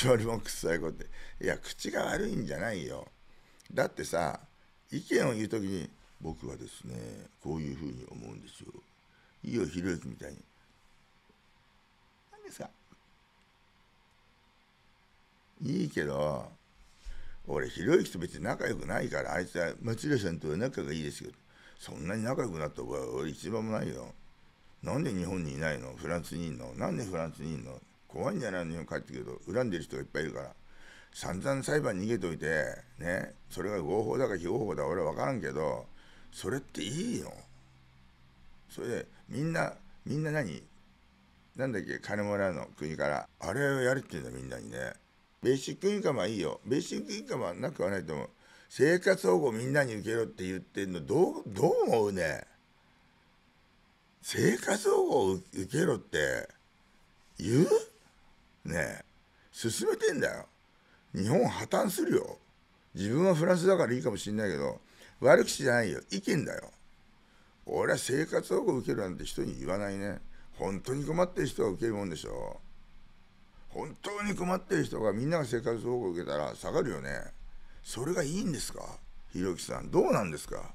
口 悪もいこと。いや、口が悪いんじゃないよ。だってさ、意見を言う時に、僕はですね、こういうふうに思うんですよ。いいよ、ひろゆきみたいに。何ですかいいけど、俺、ひろゆきと別に仲良くないから、あいつは松浦さんとは仲がいいですけど、そんなに仲良くなった覚えは俺一番もないよ。なんで日本にいないのフランスにいんのなんでフランスにいんの怖いんじゃない日本帰ってくると恨んでる人がいっぱいいるから散々裁判逃げといてねそれが合法だか非合法だ俺は分からんけどそれっていいのそれでみんなみんな何なんだっけ金もらうの国からあれをやるっていうんだみんなにねベーシックインカムはいいよベーシックインカムはなくはないと思う生活保護みんなに受けろって言ってんのどうどう思うね生活保護を受けろって言うねえ、進めてんだよ。日本破綻するよ。自分はフランスだからいいかもしんないけど、悪口じゃないよ。意見だよ。俺は生活保護受けるなんて人に言わないね。本当に困ってる人は受けるもんでしょ。本当に困ってる人がみんなが生活保護受けたら下がるよね。それがいいんですかひろきさん、どうなんですか